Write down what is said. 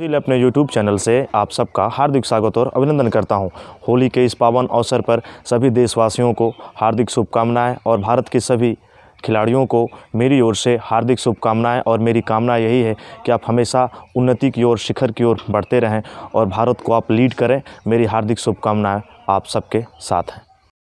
इसलिए अपने YouTube channel से आप सबका हार्दिक स्वागत और अभिनंदन करता हूं। होली के इस पावन अवसर पर सभी देशवासियों को हार्दिक शुभकामनाएं और भारत के सभी खिलाड़ियों को मेरी ओर से हार्दिक शुभकामनाएं और मेरी कामना यही है कि आप हमेशा उन्नति की ओर शिखर की ओर बढ़ते रहें और भारत को आप लीड करें मेरी हार्दिक शुभकामनाएँ आप सबके साथ हैं